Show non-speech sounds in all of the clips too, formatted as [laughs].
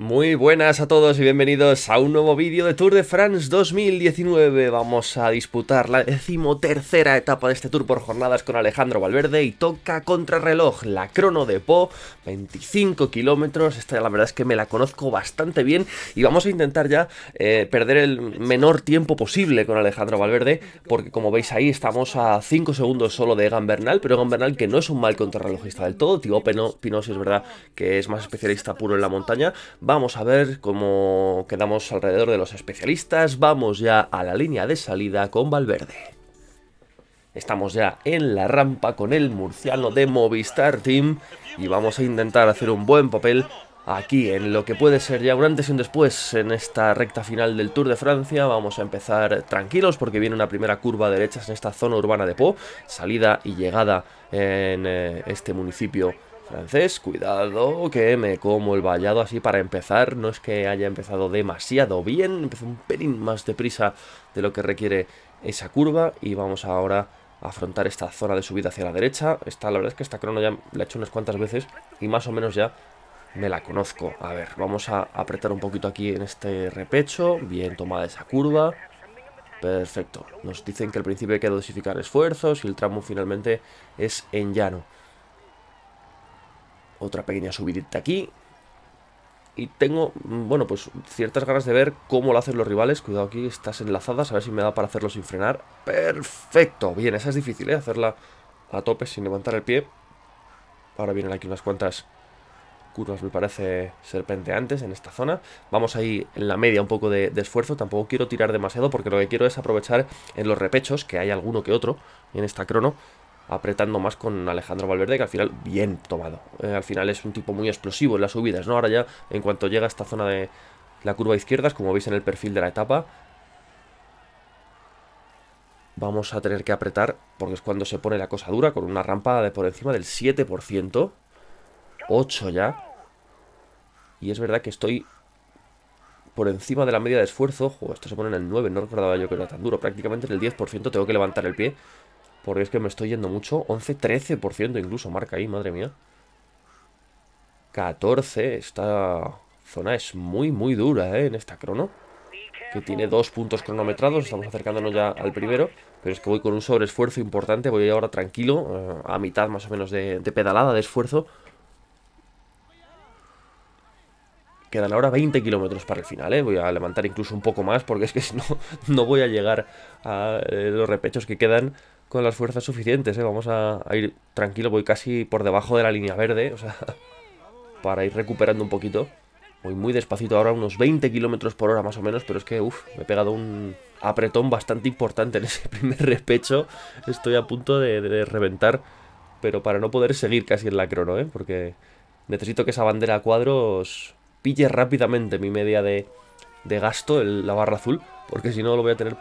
Muy buenas a todos y bienvenidos a un nuevo vídeo de Tour de France 2019. Vamos a disputar la decimotercera etapa de este Tour por jornadas con Alejandro Valverde y toca contrarreloj la crono de Po, 25 kilómetros. Esta la verdad es que me la conozco bastante bien y vamos a intentar ya eh, perder el menor tiempo posible con Alejandro Valverde porque como veis ahí estamos a 5 segundos solo de Egan Bernal, pero Egan Bernal que no es un mal contrarrelojista del todo, Tío Pino, Pino es verdad que es más especialista puro en la montaña, vamos a ver cómo quedamos alrededor de los especialistas, vamos ya a la línea de salida con Valverde. Estamos ya en la rampa con el murciano de Movistar Team y vamos a intentar hacer un buen papel aquí en lo que puede ser ya un antes y un después en esta recta final del Tour de Francia. Vamos a empezar tranquilos porque viene una primera curva derecha en esta zona urbana de Po, salida y llegada en eh, este municipio Francés, cuidado, que me como el vallado así para empezar. No es que haya empezado demasiado bien, empezó un pelín más deprisa de lo que requiere esa curva. Y vamos ahora a afrontar esta zona de subida hacia la derecha. Esta, la verdad es que esta crono ya la he hecho unas cuantas veces y más o menos ya me la conozco. A ver, vamos a apretar un poquito aquí en este repecho. Bien tomada esa curva. Perfecto. Nos dicen que al principio hay que dosificar esfuerzos y el tramo finalmente es en llano. Otra pequeña subidita aquí. Y tengo, mm, bueno, pues ciertas ganas de ver cómo lo hacen los rivales. Cuidado aquí, estás enlazadas, a ver si me da para hacerlo sin frenar. ¡Perfecto! Bien, esa es difícil, ¿eh? Hacerla a tope sin levantar el pie. Ahora vienen aquí unas cuantas curvas, me parece, serpenteantes en esta zona. Vamos ahí en la media un poco de, esfuerzo. Tampoco quiero tirar demasiado porque lo que quiero es aprovechar en los repechos, que hay alguno que otro en esta crono, apretando más con Alejandro Valverde, que al final bien tomado. Eh, al final es un tipo muy explosivo en las subidas, ¿no? Ahora ya, en cuanto llega a esta zona de la curva izquierda, como veis en el perfil de la etapa, vamos a tener que apretar, porque es cuando se pone la cosa dura, con una rampa de por encima del 7%, 8 ya. Y es verdad que estoy por encima de la media de esfuerzo. ojo esto se pone en el 9, no recordaba yo que era tan duro. Prácticamente en el 10% tengo que levantar el pie porque es que me estoy yendo mucho. 11, 13% incluso marca ahí, madre mía. 14. Esta zona es muy, muy dura, ¿eh? En esta crono. Que tiene dos puntos cronometrados. Estamos acercándonos ya al primero. Pero es que voy con un sobreesfuerzo importante. Voy ahora tranquilo. Eh, a mitad más o menos de, de pedalada, de esfuerzo. Quedan ahora 20 kilómetros para el final, ¿eh? Voy a levantar incluso un poco más porque es que [laughs] si no, no voy a llegar a eh, los repechos que quedan con las fuerzas suficientes, ¿eh? Vamos a, ir tranquilo, voy casi por debajo de la línea verde, o sea, [laughs] para ir recuperando un poquito. Voy muy despacito ahora, unos 20 kilómetros por hora más o menos, pero es que, uff, me he pegado un apretón bastante importante en [laughs] ese primer repecho. Estoy a punto de, reventar, pero para no poder seguir casi en la crono, ¿eh? Porque necesito que esa bandera a cuadros pille rápidamente mi media de, gasto, el, la barra azul, porque si no lo voy a tener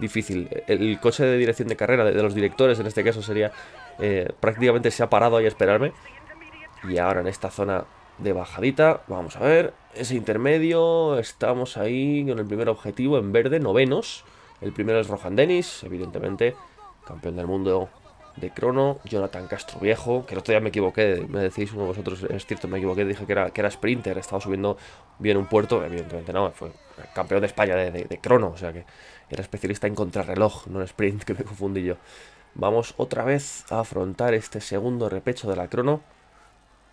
difícil. El coche de dirección de carrera, de, los directores en este caso, sería eh, prácticamente se ha parado ahí a esperarme. Y ahora en esta zona de bajadita, vamos a ver, ese intermedio, estamos ahí con el primer objetivo en verde, novenos. El primero es Rohan Dennis, evidentemente, campeón del mundo de Crono, Jonathan Castro Viejo, que no otro me equivoqué, me decís uno de vosotros, es cierto, me equivoqué, dije que era, que era sprinter, estaba subiendo bien un puerto, evidentemente no, fue campeón de España de, de, Crono, o sea que era especialista en contrarreloj, no en sprint, [laughs] que me confundí yo. Vamos otra vez a afrontar este segundo repecho de la Crono.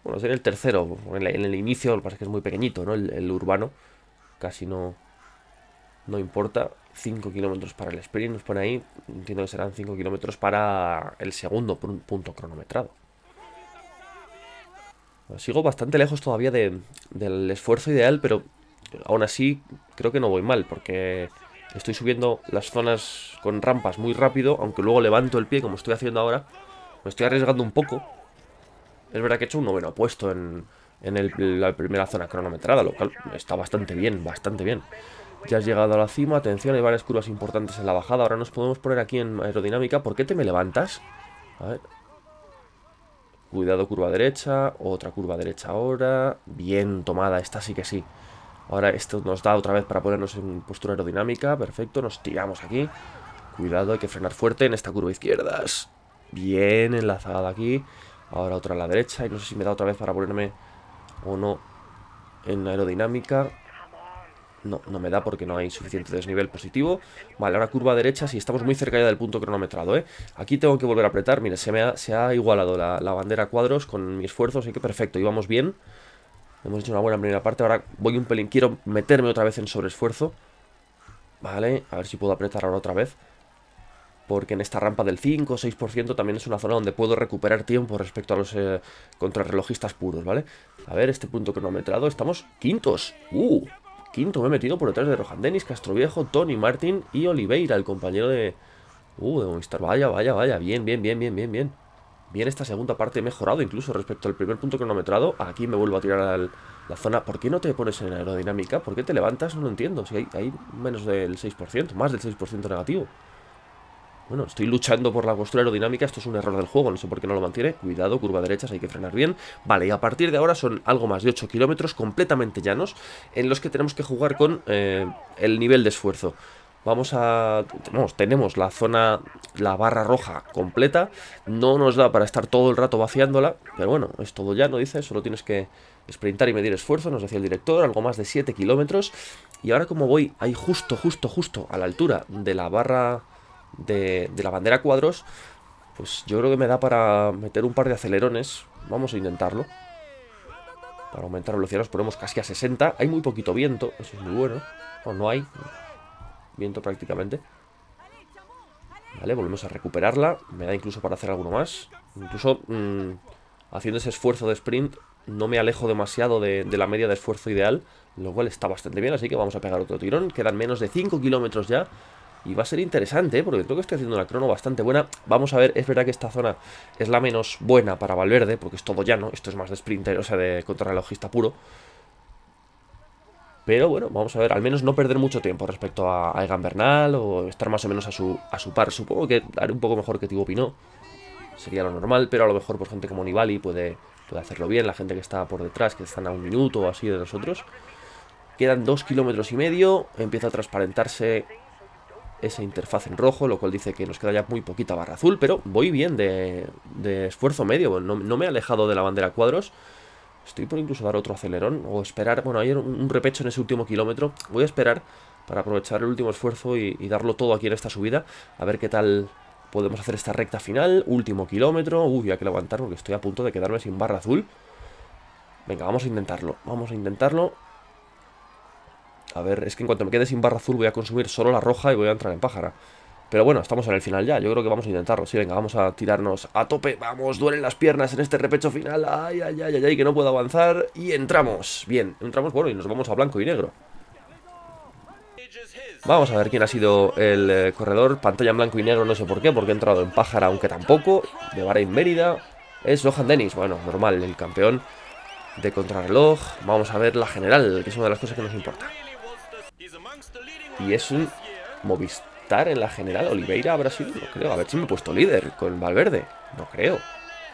Bueno, sería el tercero, en, el inicio, lo que pasa es que es muy pequeñito, ¿no? el urbano, casi no, no importa, 5 kilómetros para el sprint, nos pone ahí, entiendo que serán 5 kilómetros para el segundo punto cronometrado. Sigo bastante lejos todavía del esfuerzo ideal, pero aún así creo que no voy mal, porque estoy subiendo las zonas con rampas muy rápido, aunque luego levanto el pie como estoy haciendo ahora, me estoy arriesgando un poco. Es verdad que he hecho un noveno puesto en, en la primera zona cronometrada, lo cual está bastante bien, bastante bien. Ya has llegado a la cima, atención, hay varias curvas importantes en la bajada. Ahora nos podemos poner aquí en aerodinámica. ¿Por qué te me levantas? A ver. Cuidado, curva derecha. Otra curva derecha ahora. Bien tomada, esta sí que sí. Ahora esto nos da otra vez para ponernos en postura aerodinámica. Perfecto, nos tiramos aquí. Cuidado, hay que frenar fuerte en esta curva izquierda Bien enlazada aquí. Ahora otra a la derecha. Y no sé si me da otra vez para ponerme o no en aerodinámica. No, no me da porque no hay suficiente desnivel positivo. Vale, ahora curva derecha, sí, estamos muy cerca ya del punto cronometrado, ¿eh? Aquí tengo que volver a apretar, mire, se, me ha, se ha igualado la, bandera a cuadros con mi esfuerzo, así que perfecto, íbamos bien. Hemos hecho una buena primera parte, ahora voy un pelín, quiero meterme otra vez en sobreesfuerzo. Vale, a ver si puedo apretar ahora otra vez. Porque en esta rampa del 5 o 6% también es una zona donde puedo recuperar tiempo respecto a los eh, contrarrelojistas puros, ¿vale? A ver, este punto cronometrado, estamos quintos. ¡Uh! Quinto me he metido por detrás de Rohan Dennis, Castroviejo, Tony Martin y Oliveira, el compañero de... Uh, de Movistar. Vaya, vaya, vaya. Bien, bien, bien, bien, bien, bien. Bien esta segunda parte mejorado incluso respecto al primer punto cronometrado. Aquí me vuelvo a tirar a la zona. ¿Por qué no te pones en aerodinámica? ¿Por qué te levantas? No lo entiendo. Si hay, hay menos del 6%, más del 6% negativo. Bueno, estoy luchando por la postura aerodinámica, esto es un error del juego, no sé por qué no lo mantiene. Cuidado, curva derecha, hay que frenar bien. Vale, y a partir de ahora son algo más de 8 kilómetros completamente llanos, en los que tenemos que jugar con eh, el nivel de esfuerzo. Vamos a... Tenemos, tenemos la zona, la barra roja completa. No nos da para estar todo el rato vaciándola, pero bueno, es todo llano, dice, solo tienes que sprintar y medir esfuerzo, nos decía el director, algo más de 7 kilómetros. Y ahora como voy ahí justo, justo, justo a la altura de la barra de, la bandera cuadros, pues yo creo que me da para meter un par de acelerones. Vamos a intentarlo. Para aumentar la velocidad nos ponemos casi a 60. Hay muy poquito viento, eso es muy bueno. O no hay viento prácticamente. Vale, volvemos a recuperarla. Me da incluso para hacer alguno más. Incluso mm, haciendo ese esfuerzo de sprint no me alejo demasiado de, de, la media de esfuerzo ideal, lo cual está bastante bien, así que vamos a pegar otro tirón. Quedan menos de 5 kilómetros ya. Y va a ser interesante, ¿eh? porque creo que estoy haciendo una crono bastante buena. Vamos a ver, es verdad que esta zona es la menos buena para Valverde, porque es todo llano. Esto es más de sprinter, o sea, de contrarrelojista puro. Pero bueno, vamos a ver, al menos no perder mucho tiempo respecto a, Egan Bernal o estar más o menos a su, a su par. Supongo que dar un poco mejor que Tibo Pino. sería lo normal, pero a lo mejor por gente como Nibali puede, puede hacerlo bien, la gente que está por detrás, que están a un minuto o así de nosotros. Quedan dos kilómetros y medio, empieza a transparentarse esa interfaz en rojo, lo cual dice que nos queda ya muy poquita barra azul, pero voy bien de, de esfuerzo medio, no, no, me he alejado de la bandera cuadros. Estoy por incluso dar otro acelerón o esperar, bueno, hay un, repecho en ese último kilómetro, voy a esperar para aprovechar el último esfuerzo y, y, darlo todo aquí en esta subida, a ver qué tal podemos hacer esta recta final, último kilómetro, uy, hay que levantar porque estoy a punto de quedarme sin barra azul. Venga, vamos a intentarlo, vamos a intentarlo, a ver, es que en cuanto me quede sin barra azul voy a consumir solo la roja y voy a entrar en pájara. Pero bueno, estamos en el final ya, yo creo que vamos a intentarlo. Sí, venga, vamos a tirarnos a tope. Vamos, duelen las piernas en este repecho final. Ay, ay, ay, ay, que no puedo avanzar. Y entramos. Bien, entramos, bueno, y nos vamos a blanco y negro. Vamos a ver quién ha sido el eh, corredor. Pantalla en blanco y negro, no sé por qué, porque he entrado en pájara, aunque tampoco. De Bahrein Mérida. Es Lohan Dennis. Bueno, normal, el campeón de contrarreloj. Vamos a ver la general, que es una de las cosas que nos importa. Y es un Movistar en la general. Oliveira brasil no creo. A ver si me he puesto líder con Valverde. No creo.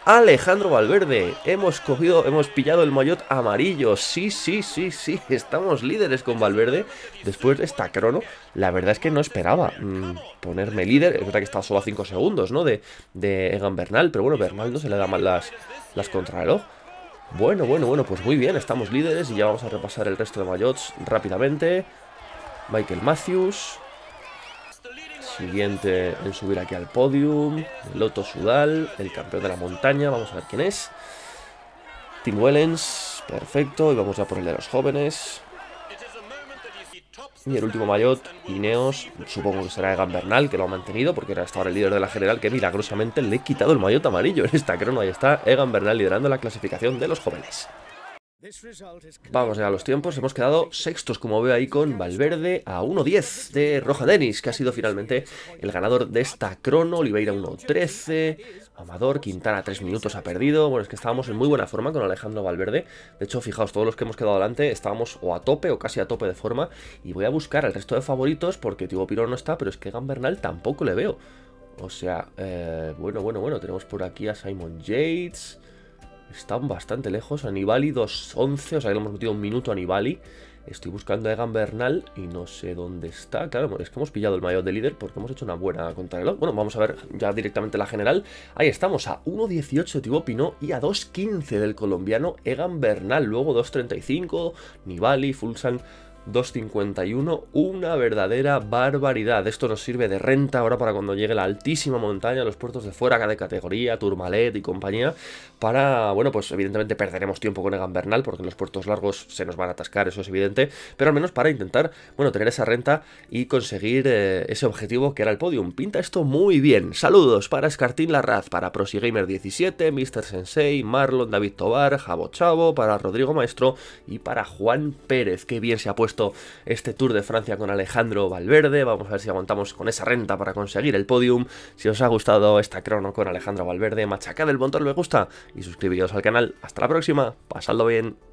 Alejandro Valverde, hemos cogido, hemos pillado el maillot amarillo. Sí, sí, sí, sí, [laughs] estamos líderes con Valverde. Después de esta crono, la verdad es que no esperaba mm, ponerme líder. Es verdad que estaba solo a 5 segundos, ¿no? De, Egan Bernal, pero bueno, Bernal no se le da mal las, las contrarreloj. Bueno, bueno, bueno, pues muy bien, estamos líderes y ya vamos a repasar el resto de maillots rápidamente. Michael Matthews. Siguiente en subir aquí al podium. Loto Sudal, el campeón de la montaña. Vamos a ver quién es. Tim Wellens, perfecto. Y vamos a por el de los jóvenes. Y el último maillot, Ineos, supongo que será Egan Bernal que lo ha mantenido, porque era hasta ahora el líder de la general, que milagrosamente le he quitado el maillot amarillo en esta crono. Ahí está Egan Bernal liderando la clasificación de los jóvenes. Vamos ya a los tiempos, hemos quedado sextos como veo ahí con Valverde a 1.10 de Roja Denis, que ha sido finalmente el ganador de esta crono, Oliveira 1.13, Amador, Quintana 3 minutos ha perdido, bueno es que estábamos en muy buena forma con Alejandro Valverde, de hecho fijaos, todos los que hemos quedado adelante estábamos o a tope o casi a tope de forma, y voy a buscar al resto de favoritos porque Tibo Pirón no está, pero es que Gambernal tampoco le veo, o sea, eh, bueno, bueno, bueno, tenemos por aquí a Simon Yates... Están bastante lejos. Anibali 2-11, o sea le hemos metido un minuto a Anibali. Estoy buscando a Egan Bernal y no sé dónde está. Claro, es que hemos pillado el mayor de líder porque hemos hecho una buena contrarreloj. Bueno, vamos a ver ya directamente la general. Ahí estamos, a 1.18 de Pino y a 2.15 del colombiano Egan Bernal. Luego 2.35, Nibali, Fulsan... 251, una verdadera barbaridad. Esto nos sirve de renta ahora para cuando llegue la altísima montaña, los puertos de fuera de categoría, Turmalet y compañía, para, bueno, pues evidentemente perderemos tiempo con Egan Bernal porque los puertos largos se nos van a atascar, eso es evidente, pero al menos para intentar, bueno, tener esa renta y conseguir eh, ese objetivo que era el podium. Pinta esto muy bien. Saludos para Escartín Larraz, para ProsiGamer17, Mr. Sensei, Marlon, David Tobar, Jabo Chavo, para Rodrigo Maestro y para Juan Pérez. Qué bien se ha puesto este Tour de Francia con Alejandro Valverde. Vamos a ver si aguantamos con esa renta para conseguir el podium. Si os ha gustado esta crono con Alejandro Valverde, machacad el botón me gusta y suscribíos al canal. Hasta la próxima, pasadlo bien.